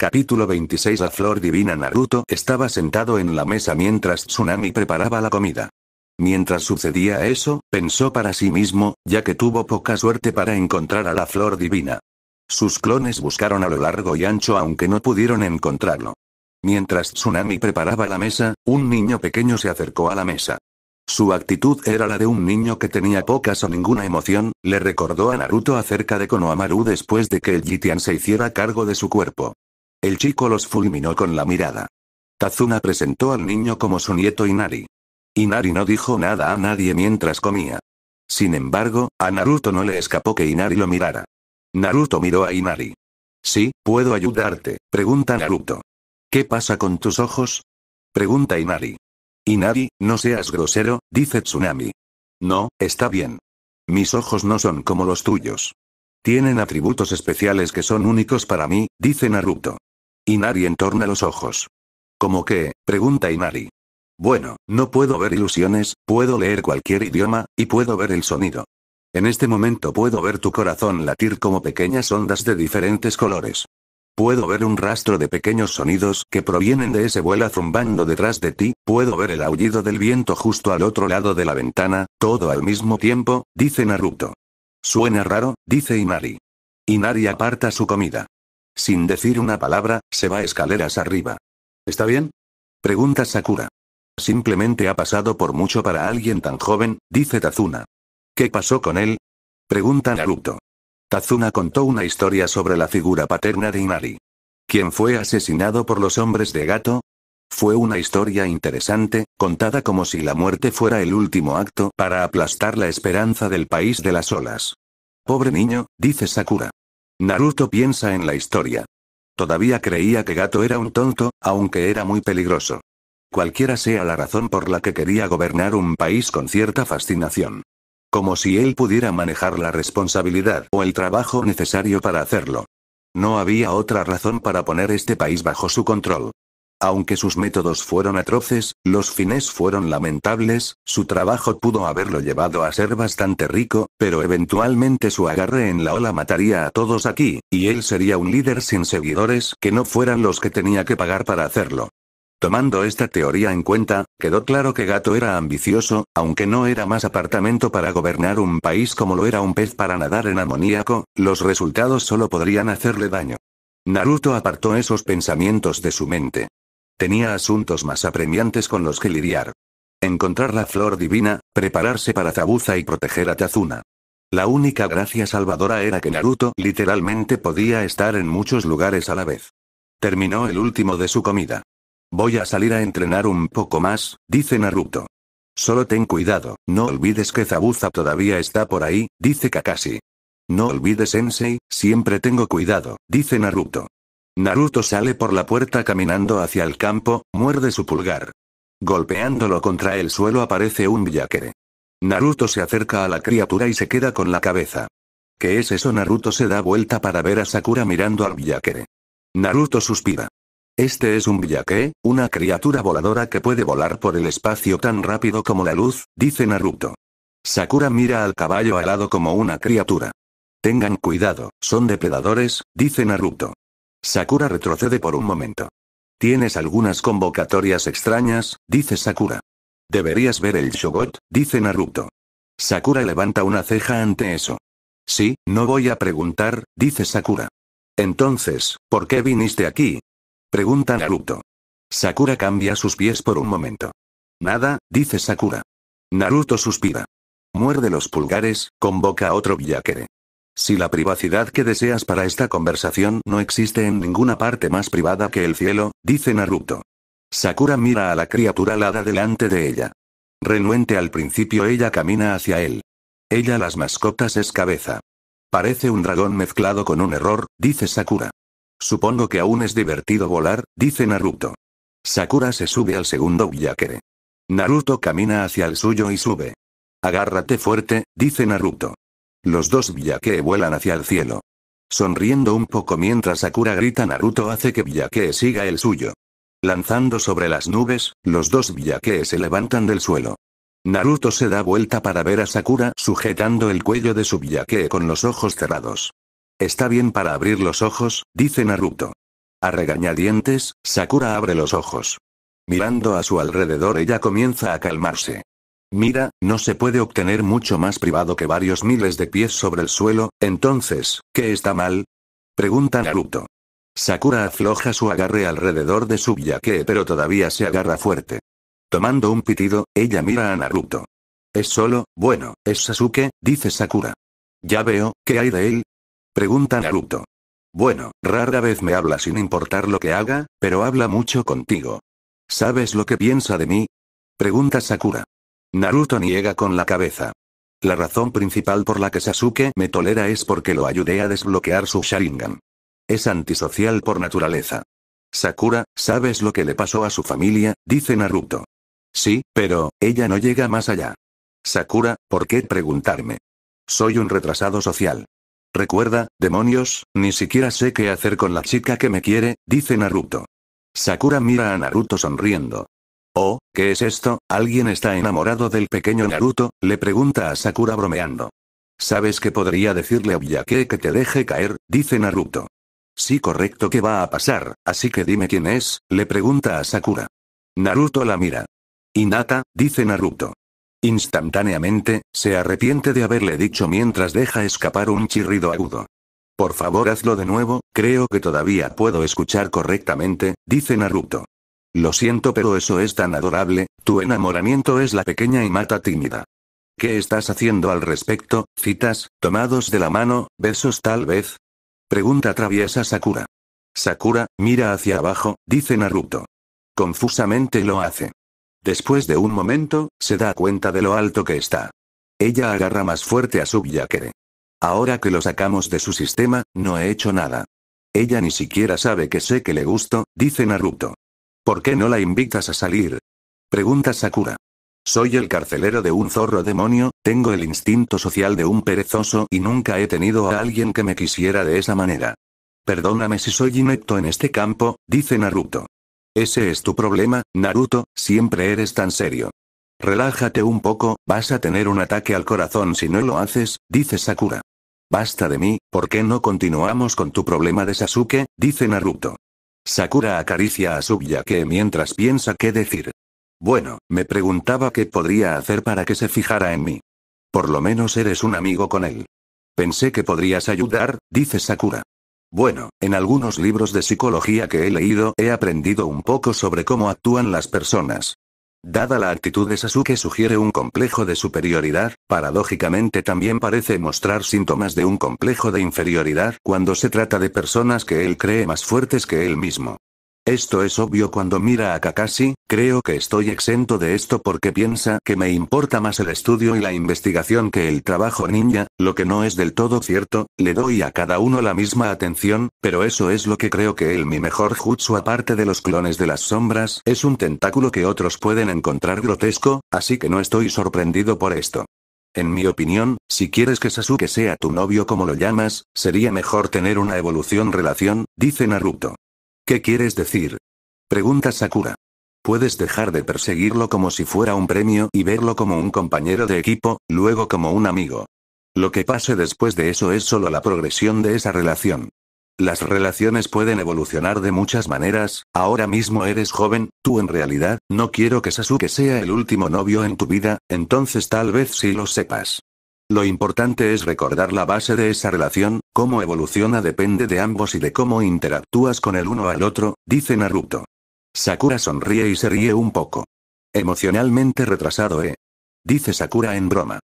Capítulo 26 La flor divina Naruto estaba sentado en la mesa mientras Tsunami preparaba la comida. Mientras sucedía eso, pensó para sí mismo, ya que tuvo poca suerte para encontrar a la flor divina. Sus clones buscaron a lo largo y ancho aunque no pudieron encontrarlo. Mientras Tsunami preparaba la mesa, un niño pequeño se acercó a la mesa. Su actitud era la de un niño que tenía pocas o ninguna emoción, le recordó a Naruto acerca de Konohamaru después de que el Jitian se hiciera cargo de su cuerpo. El chico los fulminó con la mirada. Tazuna presentó al niño como su nieto Inari. Inari no dijo nada a nadie mientras comía. Sin embargo, a Naruto no le escapó que Inari lo mirara. Naruto miró a Inari. Sí, puedo ayudarte, pregunta Naruto. ¿Qué pasa con tus ojos? Pregunta Inari. Inari, no seas grosero, dice Tsunami. No, está bien. Mis ojos no son como los tuyos. Tienen atributos especiales que son únicos para mí, dice Naruto. Inari entorna los ojos. ¿Cómo qué? pregunta Inari. Bueno, no puedo ver ilusiones, puedo leer cualquier idioma, y puedo ver el sonido. En este momento puedo ver tu corazón latir como pequeñas ondas de diferentes colores. Puedo ver un rastro de pequeños sonidos que provienen de ese vuelo zumbando detrás de ti, puedo ver el aullido del viento justo al otro lado de la ventana, todo al mismo tiempo, dice Naruto. Suena raro, dice Inari. Inari aparta su comida. Sin decir una palabra, se va escaleras arriba. ¿Está bien? Pregunta Sakura. Simplemente ha pasado por mucho para alguien tan joven, dice Tazuna. ¿Qué pasó con él? Pregunta Naruto. Tazuna contó una historia sobre la figura paterna de Inari. ¿Quién fue asesinado por los hombres de gato? Fue una historia interesante, contada como si la muerte fuera el último acto para aplastar la esperanza del país de las olas. Pobre niño, dice Sakura. Naruto piensa en la historia. Todavía creía que Gato era un tonto, aunque era muy peligroso. Cualquiera sea la razón por la que quería gobernar un país con cierta fascinación. Como si él pudiera manejar la responsabilidad o el trabajo necesario para hacerlo. No había otra razón para poner este país bajo su control. Aunque sus métodos fueron atroces, los fines fueron lamentables, su trabajo pudo haberlo llevado a ser bastante rico, pero eventualmente su agarre en la ola mataría a todos aquí, y él sería un líder sin seguidores que no fueran los que tenía que pagar para hacerlo. Tomando esta teoría en cuenta, quedó claro que Gato era ambicioso, aunque no era más apartamento para gobernar un país como lo era un pez para nadar en amoníaco, los resultados solo podrían hacerle daño. Naruto apartó esos pensamientos de su mente. Tenía asuntos más apremiantes con los que lidiar. Encontrar la flor divina, prepararse para Zabuza y proteger a Tazuna. La única gracia salvadora era que Naruto literalmente podía estar en muchos lugares a la vez. Terminó el último de su comida. Voy a salir a entrenar un poco más, dice Naruto. Solo ten cuidado, no olvides que Zabuza todavía está por ahí, dice Kakashi. No olvides Sensei, siempre tengo cuidado, dice Naruto. Naruto sale por la puerta caminando hacia el campo, muerde su pulgar. Golpeándolo contra el suelo aparece un byakere. Naruto se acerca a la criatura y se queda con la cabeza. ¿Qué es eso? Naruto se da vuelta para ver a Sakura mirando al byakere. Naruto suspira. Este es un byakere, una criatura voladora que puede volar por el espacio tan rápido como la luz, dice Naruto. Sakura mira al caballo alado como una criatura. Tengan cuidado, son depredadores, dice Naruto. Sakura retrocede por un momento. Tienes algunas convocatorias extrañas, dice Sakura. Deberías ver el Shogot, dice Naruto. Sakura levanta una ceja ante eso. Sí, no voy a preguntar, dice Sakura. Entonces, ¿por qué viniste aquí? Pregunta Naruto. Sakura cambia sus pies por un momento. Nada, dice Sakura. Naruto suspira. Muerde los pulgares, convoca a otro Yakere. Si la privacidad que deseas para esta conversación no existe en ninguna parte más privada que el cielo, dice Naruto. Sakura mira a la criatura alada delante de ella. Renuente al principio ella camina hacia él. Ella las mascotas es cabeza. Parece un dragón mezclado con un error, dice Sakura. Supongo que aún es divertido volar, dice Naruto. Sakura se sube al segundo Yakere. Naruto camina hacia el suyo y sube. Agárrate fuerte, dice Naruto. Los dos Byakue vuelan hacia el cielo. Sonriendo un poco mientras Sakura grita Naruto hace que Byakue siga el suyo. Lanzando sobre las nubes, los dos Byakue se levantan del suelo. Naruto se da vuelta para ver a Sakura sujetando el cuello de su Byakue con los ojos cerrados. Está bien para abrir los ojos, dice Naruto. A regañadientes, Sakura abre los ojos. Mirando a su alrededor ella comienza a calmarse. Mira, no se puede obtener mucho más privado que varios miles de pies sobre el suelo, entonces, ¿qué está mal? Pregunta Naruto. Sakura afloja su agarre alrededor de su yake pero todavía se agarra fuerte. Tomando un pitido, ella mira a Naruto. Es solo, bueno, es Sasuke, dice Sakura. Ya veo, ¿qué hay de él? Pregunta Naruto. Bueno, rara vez me habla sin importar lo que haga, pero habla mucho contigo. ¿Sabes lo que piensa de mí? Pregunta Sakura. Naruto niega con la cabeza. La razón principal por la que Sasuke me tolera es porque lo ayudé a desbloquear su Sharingan. Es antisocial por naturaleza. Sakura, ¿sabes lo que le pasó a su familia? dice Naruto. Sí, pero, ella no llega más allá. Sakura, ¿por qué preguntarme? Soy un retrasado social. Recuerda, demonios, ni siquiera sé qué hacer con la chica que me quiere, dice Naruto. Sakura mira a Naruto sonriendo. Oh, ¿qué es esto? ¿Alguien está enamorado del pequeño Naruto? Le pregunta a Sakura bromeando. ¿Sabes qué podría decirle a Byake que te deje caer? Dice Naruto. Sí correcto que va a pasar, así que dime quién es, le pregunta a Sakura. Naruto la mira. Inata, dice Naruto. Instantáneamente, se arrepiente de haberle dicho mientras deja escapar un chirrido agudo. Por favor hazlo de nuevo, creo que todavía puedo escuchar correctamente, dice Naruto. Lo siento pero eso es tan adorable, tu enamoramiento es la pequeña y mata tímida. ¿Qué estás haciendo al respecto? Citas, tomados de la mano, besos tal vez. Pregunta traviesa Sakura. Sakura, mira hacia abajo, dice Naruto. Confusamente lo hace. Después de un momento, se da cuenta de lo alto que está. Ella agarra más fuerte a su Subyakere. Ahora que lo sacamos de su sistema, no he hecho nada. Ella ni siquiera sabe que sé que le gusto, dice Naruto. ¿Por qué no la invitas a salir? Pregunta Sakura. Soy el carcelero de un zorro demonio, tengo el instinto social de un perezoso y nunca he tenido a alguien que me quisiera de esa manera. Perdóname si soy inepto en este campo, dice Naruto. Ese es tu problema, Naruto, siempre eres tan serio. Relájate un poco, vas a tener un ataque al corazón si no lo haces, dice Sakura. Basta de mí, ¿por qué no continuamos con tu problema de Sasuke? dice Naruto. Sakura acaricia a que mientras piensa qué decir. Bueno, me preguntaba qué podría hacer para que se fijara en mí. Por lo menos eres un amigo con él. Pensé que podrías ayudar, dice Sakura. Bueno, en algunos libros de psicología que he leído he aprendido un poco sobre cómo actúan las personas. Dada la actitud de Sasuke sugiere un complejo de superioridad, paradójicamente también parece mostrar síntomas de un complejo de inferioridad cuando se trata de personas que él cree más fuertes que él mismo. Esto es obvio cuando mira a Kakashi, creo que estoy exento de esto porque piensa que me importa más el estudio y la investigación que el trabajo ninja, lo que no es del todo cierto, le doy a cada uno la misma atención, pero eso es lo que creo que él mi mejor jutsu aparte de los clones de las sombras es un tentáculo que otros pueden encontrar grotesco, así que no estoy sorprendido por esto. En mi opinión, si quieres que Sasuke sea tu novio como lo llamas, sería mejor tener una evolución relación, dice Naruto. ¿Qué quieres decir? Pregunta Sakura. Puedes dejar de perseguirlo como si fuera un premio y verlo como un compañero de equipo, luego como un amigo. Lo que pase después de eso es solo la progresión de esa relación. Las relaciones pueden evolucionar de muchas maneras, ahora mismo eres joven, tú en realidad, no quiero que Sasuke sea el último novio en tu vida, entonces tal vez sí lo sepas. Lo importante es recordar la base de esa relación, cómo evoluciona depende de ambos y de cómo interactúas con el uno al otro, dice Naruto. Sakura sonríe y se ríe un poco. Emocionalmente retrasado, ¿eh? Dice Sakura en broma.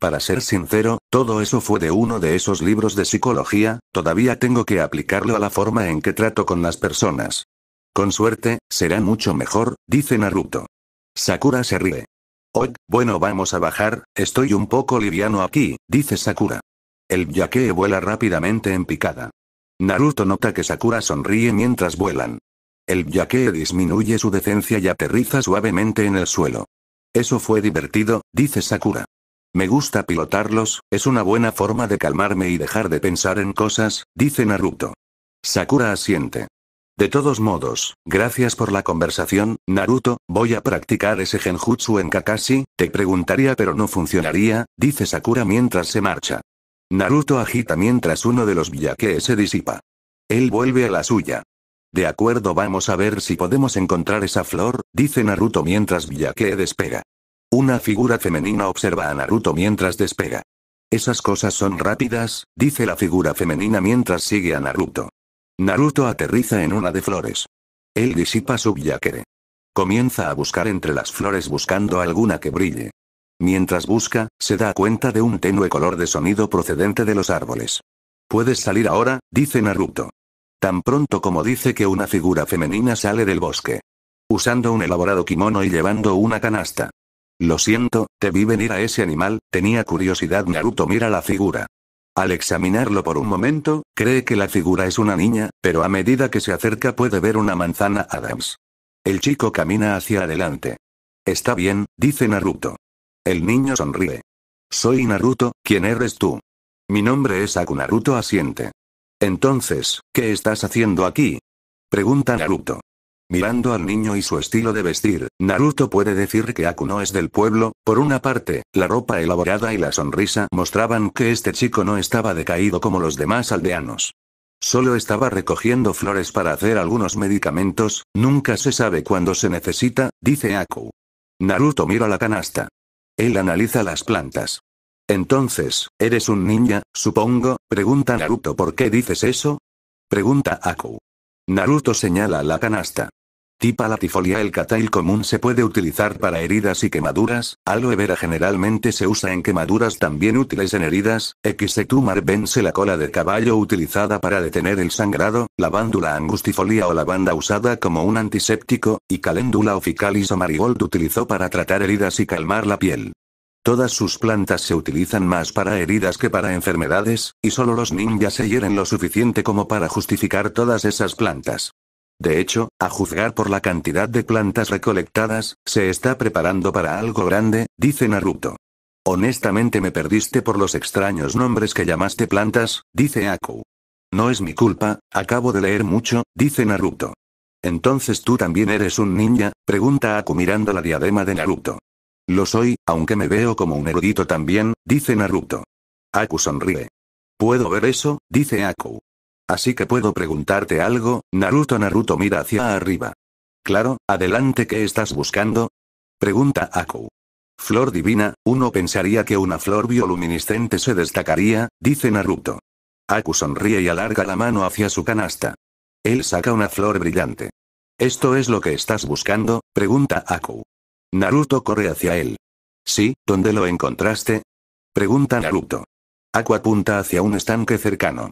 Para ser sincero, todo eso fue de uno de esos libros de psicología, todavía tengo que aplicarlo a la forma en que trato con las personas. Con suerte, será mucho mejor, dice Naruto. Sakura se ríe hoy bueno vamos a bajar, estoy un poco liviano aquí, dice Sakura. El yakee vuela rápidamente en picada. Naruto nota que Sakura sonríe mientras vuelan. El yakee disminuye su decencia y aterriza suavemente en el suelo. Eso fue divertido, dice Sakura. Me gusta pilotarlos, es una buena forma de calmarme y dejar de pensar en cosas, dice Naruto. Sakura asiente. De todos modos, gracias por la conversación, Naruto, voy a practicar ese genjutsu en Kakashi, te preguntaría pero no funcionaría, dice Sakura mientras se marcha. Naruto agita mientras uno de los viajes se disipa. Él vuelve a la suya. De acuerdo vamos a ver si podemos encontrar esa flor, dice Naruto mientras Villake despega. Una figura femenina observa a Naruto mientras despega. Esas cosas son rápidas, dice la figura femenina mientras sigue a Naruto. Naruto aterriza en una de flores. Él disipa su yakere. Comienza a buscar entre las flores buscando alguna que brille. Mientras busca, se da cuenta de un tenue color de sonido procedente de los árboles. Puedes salir ahora, dice Naruto. Tan pronto como dice que una figura femenina sale del bosque. Usando un elaborado kimono y llevando una canasta. Lo siento, te vi venir a ese animal, tenía curiosidad Naruto mira la figura. Al examinarlo por un momento, cree que la figura es una niña, pero a medida que se acerca puede ver una manzana Adams. El chico camina hacia adelante. Está bien, dice Naruto. El niño sonríe. Soy Naruto, ¿quién eres tú? Mi nombre es Aku Naruto asiente. Entonces, ¿qué estás haciendo aquí? Pregunta Naruto. Mirando al niño y su estilo de vestir, Naruto puede decir que Aku no es del pueblo, por una parte, la ropa elaborada y la sonrisa mostraban que este chico no estaba decaído como los demás aldeanos. Solo estaba recogiendo flores para hacer algunos medicamentos, nunca se sabe cuándo se necesita, dice Aku. Naruto mira la canasta. Él analiza las plantas. Entonces, ¿eres un ninja, supongo? Pregunta Naruto ¿por qué dices eso? Pregunta Aku. Naruto señala la canasta. Tipa latifolia El catail común se puede utilizar para heridas y quemaduras, aloe vera generalmente se usa en quemaduras también útiles en heridas, Xetumar vence la cola de caballo utilizada para detener el sangrado, lavándula angustifolia o lavanda usada como un antiséptico, y caléndula oficalis o marigold utilizó para tratar heridas y calmar la piel. Todas sus plantas se utilizan más para heridas que para enfermedades, y solo los ninjas se hieren lo suficiente como para justificar todas esas plantas. De hecho, a juzgar por la cantidad de plantas recolectadas, se está preparando para algo grande, dice Naruto. Honestamente me perdiste por los extraños nombres que llamaste plantas, dice Aku. No es mi culpa, acabo de leer mucho, dice Naruto. Entonces tú también eres un ninja, pregunta Aku mirando la diadema de Naruto. Lo soy, aunque me veo como un erudito también, dice Naruto. Aku sonríe. Puedo ver eso, dice Aku. Así que puedo preguntarte algo, Naruto Naruto mira hacia arriba. Claro, adelante ¿qué estás buscando? Pregunta Aku. Flor divina, uno pensaría que una flor bioluminiscente se destacaría, dice Naruto. Aku sonríe y alarga la mano hacia su canasta. Él saca una flor brillante. ¿Esto es lo que estás buscando? pregunta Aku. Naruto corre hacia él. Sí, ¿dónde lo encontraste? pregunta Naruto. Aku apunta hacia un estanque cercano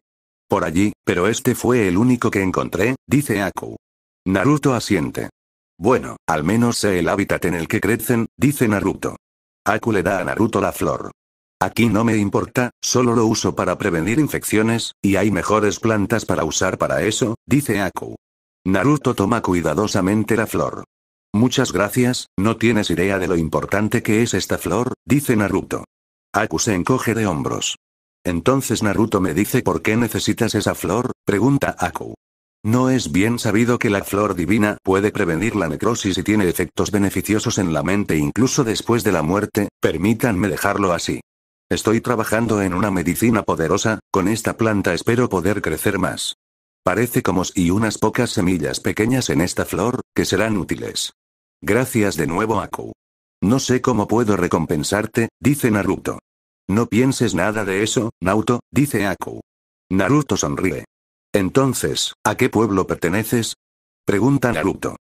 por allí, pero este fue el único que encontré, dice Aku. Naruto asiente. Bueno, al menos sé el hábitat en el que crecen, dice Naruto. Aku le da a Naruto la flor. Aquí no me importa, solo lo uso para prevenir infecciones, y hay mejores plantas para usar para eso, dice Aku. Naruto toma cuidadosamente la flor. Muchas gracias, no tienes idea de lo importante que es esta flor, dice Naruto. Aku se encoge de hombros. Entonces Naruto me dice por qué necesitas esa flor, pregunta Aku. No es bien sabido que la flor divina puede prevenir la necrosis y tiene efectos beneficiosos en la mente incluso después de la muerte, permítanme dejarlo así. Estoy trabajando en una medicina poderosa, con esta planta espero poder crecer más. Parece como si unas pocas semillas pequeñas en esta flor, que serán útiles. Gracias de nuevo Aku. No sé cómo puedo recompensarte, dice Naruto. No pienses nada de eso, Nauto, dice Aku. Naruto sonríe. Entonces, ¿a qué pueblo perteneces? Pregunta Naruto.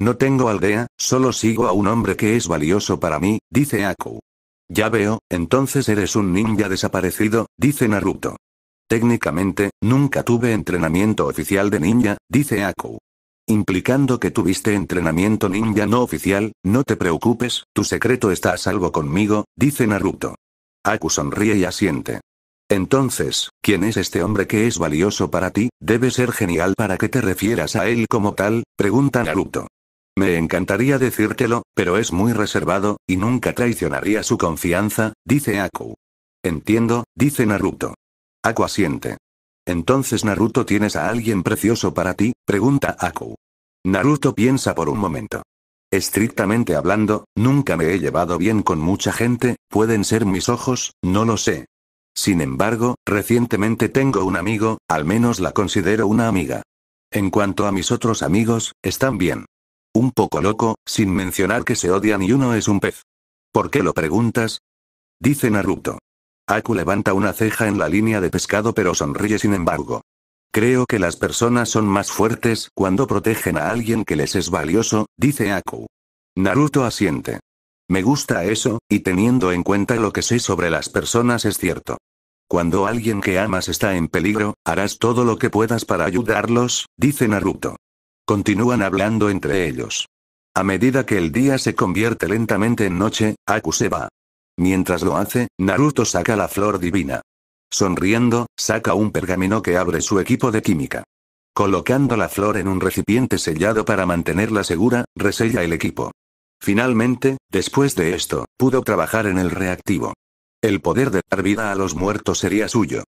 No tengo aldea, solo sigo a un hombre que es valioso para mí, dice Aku. Ya veo, entonces eres un ninja desaparecido, dice Naruto. Técnicamente, nunca tuve entrenamiento oficial de ninja, dice Aku. Implicando que tuviste entrenamiento ninja no oficial, no te preocupes, tu secreto está a salvo conmigo, dice Naruto. Aku sonríe y asiente. Entonces, ¿quién es este hombre que es valioso para ti? Debe ser genial para que te refieras a él como tal, pregunta Naruto. Me encantaría decírtelo, pero es muy reservado, y nunca traicionaría su confianza, dice Aku. Entiendo, dice Naruto. Aku asiente. Entonces Naruto tienes a alguien precioso para ti, pregunta Aku. Naruto piensa por un momento. Estrictamente hablando, nunca me he llevado bien con mucha gente, pueden ser mis ojos, no lo sé. Sin embargo, recientemente tengo un amigo, al menos la considero una amiga. En cuanto a mis otros amigos, están bien. Un poco loco, sin mencionar que se odian y uno es un pez. ¿Por qué lo preguntas? Dice Naruto. Aku levanta una ceja en la línea de pescado pero sonríe sin embargo. Creo que las personas son más fuertes cuando protegen a alguien que les es valioso, dice Aku. Naruto asiente. Me gusta eso, y teniendo en cuenta lo que sé sobre las personas es cierto. Cuando alguien que amas está en peligro, harás todo lo que puedas para ayudarlos, dice Naruto. Continúan hablando entre ellos. A medida que el día se convierte lentamente en noche, Aku se va. Mientras lo hace, Naruto saca la flor divina. Sonriendo, saca un pergamino que abre su equipo de química. Colocando la flor en un recipiente sellado para mantenerla segura, resella el equipo. Finalmente, después de esto, pudo trabajar en el reactivo. El poder de dar vida a los muertos sería suyo.